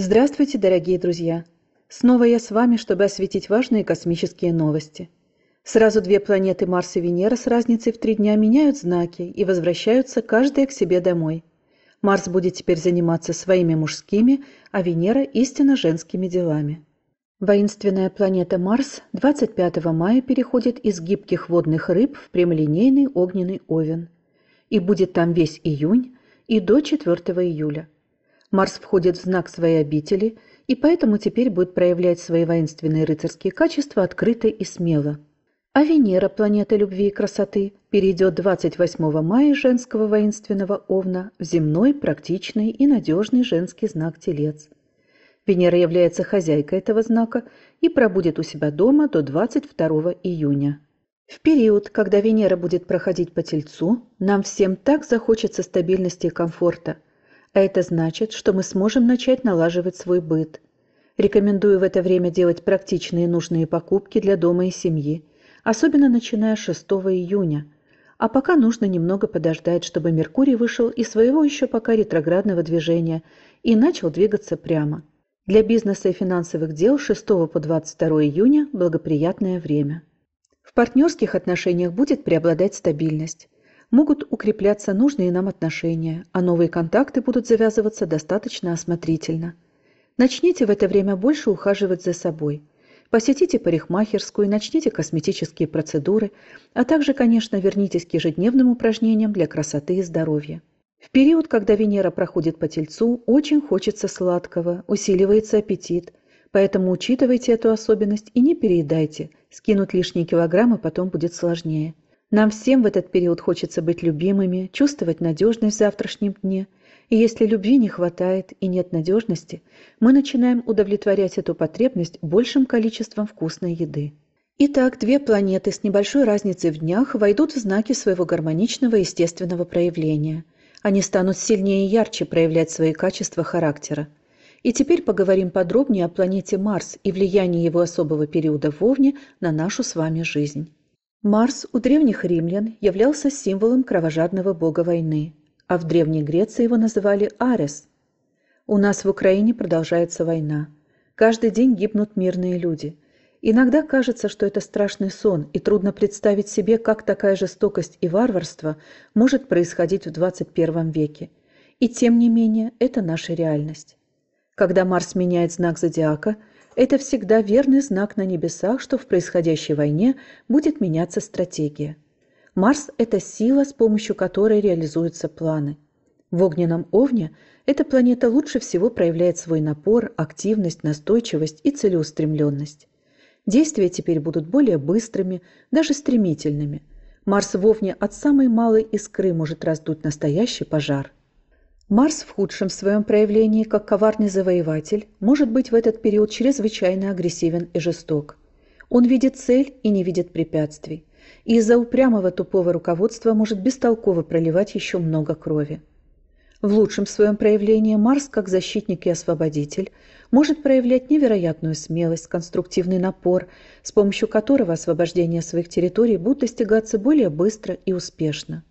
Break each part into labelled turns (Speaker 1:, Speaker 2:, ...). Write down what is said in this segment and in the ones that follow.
Speaker 1: Здравствуйте, дорогие друзья! Снова я с вами, чтобы осветить важные космические новости. Сразу две планеты Марс и Венера с разницей в три дня меняют знаки и возвращаются каждая к себе домой. Марс будет теперь заниматься своими мужскими, а Венера – истинно женскими делами. Воинственная планета Марс 25 мая переходит из гибких водных рыб в прямолинейный огненный овен. И будет там весь июнь и до 4 июля – Марс входит в знак своей обители, и поэтому теперь будет проявлять свои воинственные рыцарские качества открыто и смело. А Венера, планета любви и красоты, перейдет 28 мая женского воинственного овна в земной, практичный и надежный женский знак Телец. Венера является хозяйкой этого знака и пробудет у себя дома до 22 июня. В период, когда Венера будет проходить по Тельцу, нам всем так захочется стабильности и комфорта – а это значит, что мы сможем начать налаживать свой быт. Рекомендую в это время делать практичные нужные покупки для дома и семьи, особенно начиная с 6 июня. А пока нужно немного подождать, чтобы Меркурий вышел из своего еще пока ретроградного движения и начал двигаться прямо. Для бизнеса и финансовых дел 6 по 22 июня благоприятное время. В партнерских отношениях будет преобладать стабильность могут укрепляться нужные нам отношения, а новые контакты будут завязываться достаточно осмотрительно. Начните в это время больше ухаживать за собой. Посетите парикмахерскую, начните косметические процедуры, а также, конечно, вернитесь к ежедневным упражнениям для красоты и здоровья. В период, когда Венера проходит по тельцу, очень хочется сладкого, усиливается аппетит, поэтому учитывайте эту особенность и не переедайте, скинуть лишние килограммы потом будет сложнее – нам всем в этот период хочется быть любимыми, чувствовать надежность в завтрашнем дне. И если любви не хватает и нет надежности, мы начинаем удовлетворять эту потребность большим количеством вкусной еды. Итак, две планеты с небольшой разницей в днях войдут в знаки своего гармоничного естественного проявления. Они станут сильнее и ярче проявлять свои качества характера. И теперь поговорим подробнее о планете Марс и влиянии его особого периода в Овне на нашу с вами жизнь. Марс у древних римлян являлся символом кровожадного бога войны, а в Древней Греции его называли Арес. У нас в Украине продолжается война. Каждый день гибнут мирные люди. Иногда кажется, что это страшный сон, и трудно представить себе, как такая жестокость и варварство может происходить в 21 веке. И тем не менее, это наша реальность. Когда Марс меняет знак зодиака – это всегда верный знак на небесах, что в происходящей войне будет меняться стратегия. Марс – это сила, с помощью которой реализуются планы. В огненном овне эта планета лучше всего проявляет свой напор, активность, настойчивость и целеустремленность. Действия теперь будут более быстрыми, даже стремительными. Марс в овне от самой малой искры может раздуть настоящий пожар – Марс в худшем своем проявлении, как коварный завоеватель, может быть в этот период чрезвычайно агрессивен и жесток. Он видит цель и не видит препятствий, и из-за упрямого тупого руководства может бестолково проливать еще много крови. В лучшем своем проявлении Марс, как защитник и освободитель, может проявлять невероятную смелость, конструктивный напор, с помощью которого освобождение своих территорий будет достигаться более быстро и успешно.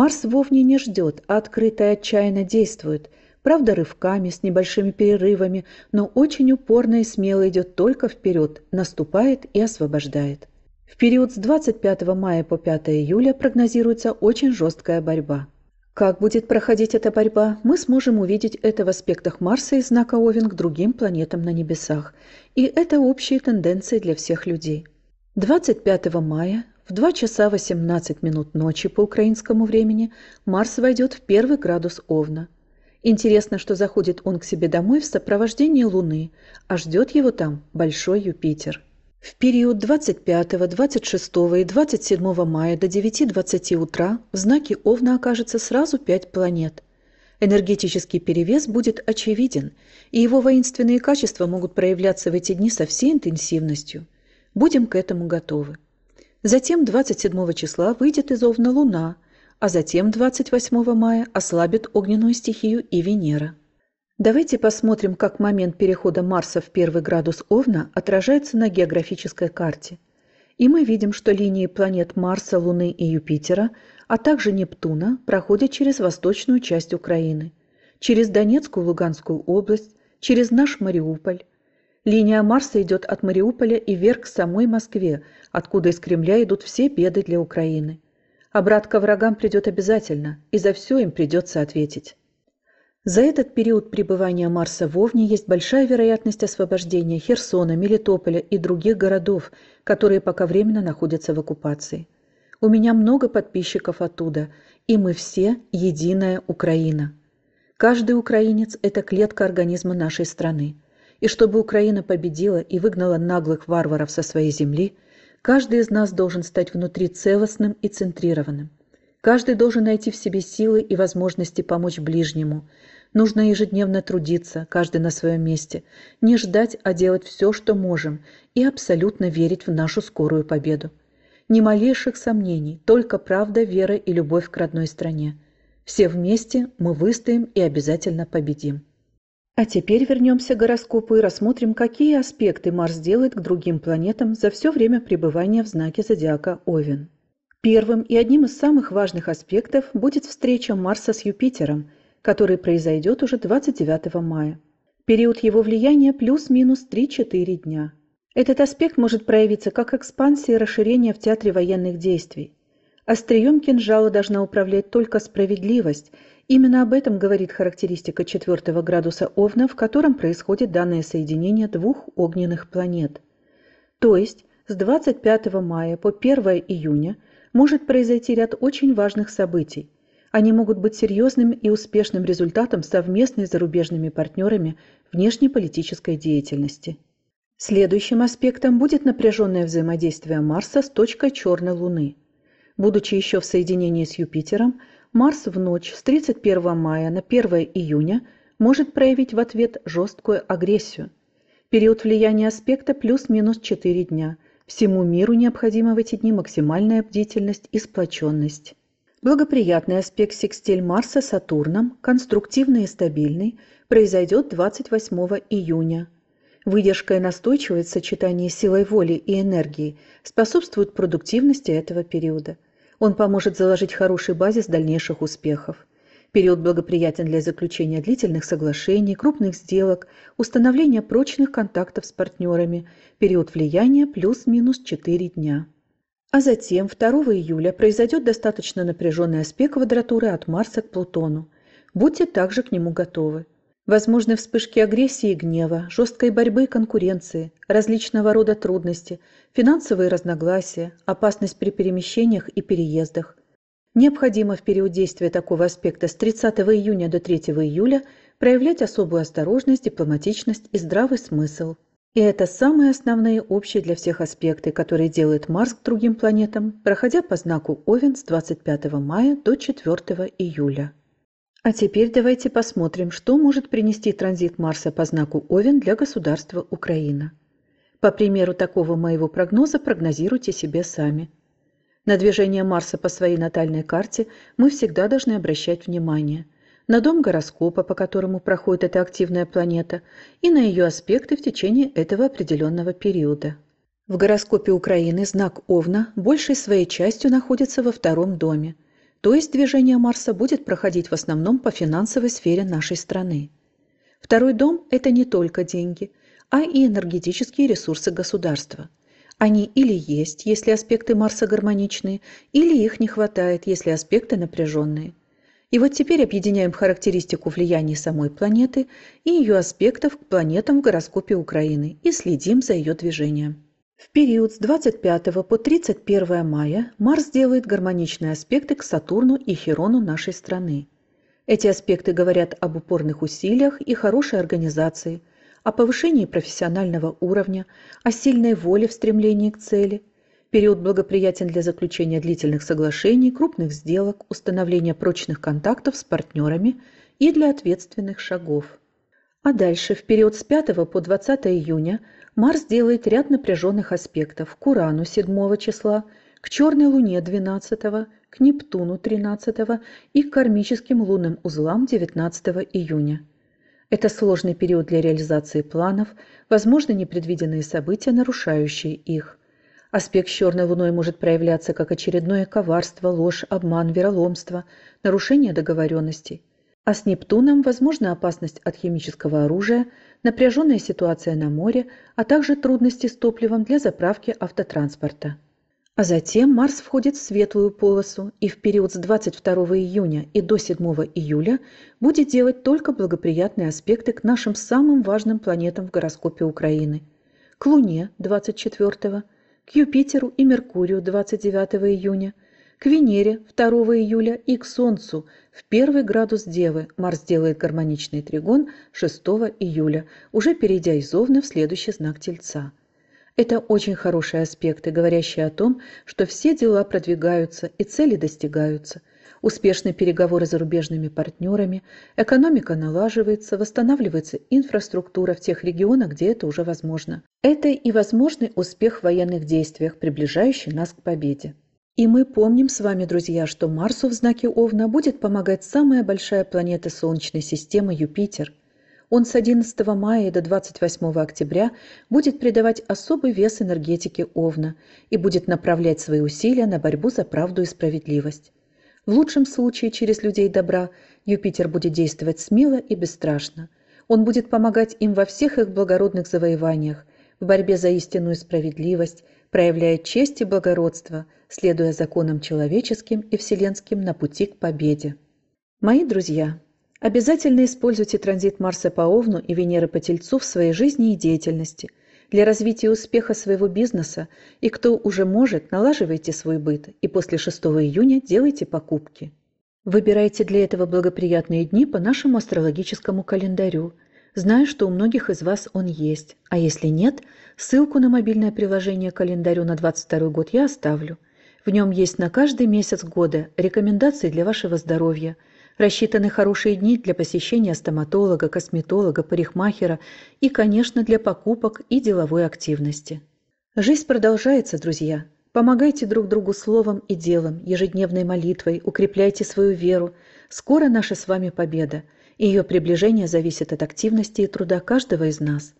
Speaker 1: Марс вовне не ждет, а открыто и отчаянно действует. Правда, рывками, с небольшими перерывами, но очень упорно и смело идет только вперед, наступает и освобождает. В период с 25 мая по 5 июля прогнозируется очень жесткая борьба. Как будет проходить эта борьба, мы сможем увидеть это в аспектах Марса и знака Овен к другим планетам на небесах. И это общие тенденции для всех людей. 25 мая в 2 часа 18 минут ночи по украинскому времени Марс войдет в первый градус Овна. Интересно, что заходит он к себе домой в сопровождении Луны, а ждет его там Большой Юпитер. В период 25, 26 и 27 мая до 9.20 утра в знаке Овна окажется сразу пять планет. Энергетический перевес будет очевиден, и его воинственные качества могут проявляться в эти дни со всей интенсивностью. Будем к этому готовы. Затем 27 числа выйдет из Овна Луна, а затем 28 мая ослабит огненную стихию и Венера. Давайте посмотрим, как момент перехода Марса в первый градус Овна отражается на географической карте. И мы видим, что линии планет Марса, Луны и Юпитера, а также Нептуна проходят через восточную часть Украины, через Донецкую Луганскую область, через наш Мариуполь, Линия Марса идет от Мариуполя и вверх к самой Москве, откуда из Кремля идут все беды для Украины. Обратка врагам придет обязательно, и за все им придется ответить. За этот период пребывания Марса в Овне есть большая вероятность освобождения Херсона, Мелитополя и других городов, которые пока временно находятся в оккупации. У меня много подписчиков оттуда, и мы все – единая Украина. Каждый украинец – это клетка организма нашей страны – и чтобы Украина победила и выгнала наглых варваров со своей земли, каждый из нас должен стать внутри целостным и центрированным. Каждый должен найти в себе силы и возможности помочь ближнему. Нужно ежедневно трудиться, каждый на своем месте, не ждать, а делать все, что можем, и абсолютно верить в нашу скорую победу. Ни малейших сомнений, только правда, вера и любовь к родной стране. Все вместе мы выстоим и обязательно победим. А теперь вернемся к гороскопу и рассмотрим, какие аспекты Марс делает к другим планетам за все время пребывания в знаке зодиака Овен. Первым и одним из самых важных аспектов будет встреча Марса с Юпитером, который произойдет уже 29 мая. Период его влияния плюс-минус 3-4 дня. Этот аспект может проявиться как экспансия и расширение в театре военных действий. Острием кинжала должна управлять только справедливость – Именно об этом говорит характеристика четвертого градуса Овна, в котором происходит данное соединение двух огненных планет. То есть с 25 мая по 1 июня может произойти ряд очень важных событий. Они могут быть серьезным и успешным результатом совместной с зарубежными партнерами внешнеполитической деятельности. Следующим аспектом будет напряженное взаимодействие Марса с точкой черной Луны. Будучи еще в соединении с Юпитером, марс в ночь с 31 мая на 1 июня может проявить в ответ жесткую агрессию. Период влияния аспекта плюс-минус 4 дня. Всему миру необходима в эти дни максимальная бдительность и сплоченность. Благоприятный аспект секстиль Марса Сатурном, конструктивный и стабильный, произойдет 28 июня. Выдержка и настойчивость в сочетании силой воли и энергии способствуют продуктивности этого периода – он поможет заложить хороший базис дальнейших успехов. Период благоприятен для заключения длительных соглашений, крупных сделок, установления прочных контактов с партнерами. Период влияния плюс-минус 4 дня. А затем 2 июля произойдет достаточно напряженный аспект квадратуры от Марса к Плутону. Будьте также к нему готовы. Возможны вспышки агрессии и гнева, жесткой борьбы и конкуренции, различного рода трудности, финансовые разногласия, опасность при перемещениях и переездах. Необходимо в период действия такого аспекта с 30 июня до 3 июля проявлять особую осторожность, дипломатичность и здравый смысл. И это самые основные общие для всех аспекты, которые делает Марс к другим планетам, проходя по знаку Овен с 25 мая до 4 июля. А теперь давайте посмотрим, что может принести транзит Марса по знаку Овен для государства Украина. По примеру такого моего прогноза прогнозируйте себе сами. На движение Марса по своей натальной карте мы всегда должны обращать внимание. На дом гороскопа, по которому проходит эта активная планета, и на ее аспекты в течение этого определенного периода. В гороскопе Украины знак Овна большей своей частью находится во втором доме – то есть движение Марса будет проходить в основном по финансовой сфере нашей страны. Второй дом – это не только деньги, а и энергетические ресурсы государства. Они или есть, если аспекты Марса гармоничные, или их не хватает, если аспекты напряженные. И вот теперь объединяем характеристику влияния самой планеты и ее аспектов к планетам в гороскопе Украины и следим за ее движением. В период с 25 по 31 мая Марс делает гармоничные аспекты к Сатурну и Херону нашей страны. Эти аспекты говорят об упорных усилиях и хорошей организации, о повышении профессионального уровня, о сильной воле в стремлении к цели. Период благоприятен для заключения длительных соглашений, крупных сделок, установления прочных контактов с партнерами и для ответственных шагов. А дальше, в период с 5 по 20 июня, Марс делает ряд напряженных аспектов к Урану 7 числа, к Черной Луне 12, к Нептуну 13 и к кармическим лунным узлам 19 июня. Это сложный период для реализации планов, возможно непредвиденные события, нарушающие их. Аспект с черной луной может проявляться как очередное коварство, ложь, обман, вероломство, нарушение договоренностей а с Нептуном возможна опасность от химического оружия, напряженная ситуация на море, а также трудности с топливом для заправки автотранспорта. А затем Марс входит в светлую полосу и в период с 22 июня и до 7 июля будет делать только благоприятные аспекты к нашим самым важным планетам в гороскопе Украины – к Луне 24, к Юпитеру и Меркурию 29 июня – к Венере 2 июля и к Солнцу в первый градус Девы. Марс делает гармоничный тригон 6 июля, уже перейдя из Овна в следующий знак Тельца. Это очень хорошие аспекты, говорящие о том, что все дела продвигаются и цели достигаются. Успешные переговоры с зарубежными партнерами, экономика налаживается, восстанавливается инфраструктура в тех регионах, где это уже возможно. Это и возможный успех в военных действиях, приближающий нас к победе. И мы помним с вами, друзья, что Марсу в знаке Овна будет помогать самая большая планета Солнечной системы Юпитер. Он с 11 мая до 28 октября будет придавать особый вес энергетике Овна и будет направлять свои усилия на борьбу за правду и справедливость. В лучшем случае через людей добра Юпитер будет действовать смело и бесстрашно. Он будет помогать им во всех их благородных завоеваниях, в борьбе за истинную справедливость – проявляет честь и благородство, следуя законам человеческим и вселенским на пути к победе. Мои друзья, обязательно используйте транзит Марса по Овну и Венеры по Тельцу в своей жизни и деятельности – для развития успеха своего бизнеса и кто уже может, налаживайте свой быт и после 6 июня делайте покупки. Выбирайте для этого благоприятные дни по нашему астрологическому календарю – Знаю, что у многих из вас он есть, а если нет, ссылку на мобильное приложение календарю на 22 год я оставлю. В нем есть на каждый месяц года рекомендации для вашего здоровья, рассчитаны хорошие дни для посещения стоматолога, косметолога, парикмахера и, конечно, для покупок и деловой активности. Жизнь продолжается, друзья. Помогайте друг другу словом и делом, ежедневной молитвой, укрепляйте свою веру. Скоро наша с вами победа – ее приближение зависит от активности и труда каждого из нас.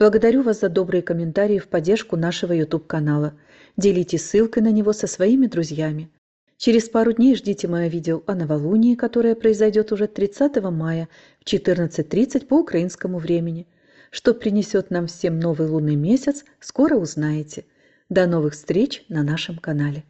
Speaker 1: Благодарю вас за добрые комментарии в поддержку нашего YouTube-канала. Делитесь ссылкой на него со своими друзьями. Через пару дней ждите мое видео о новолунии, которое произойдет уже 30 мая в 14.30 по украинскому времени. Что принесет нам всем новый лунный месяц, скоро узнаете. До новых встреч на нашем канале.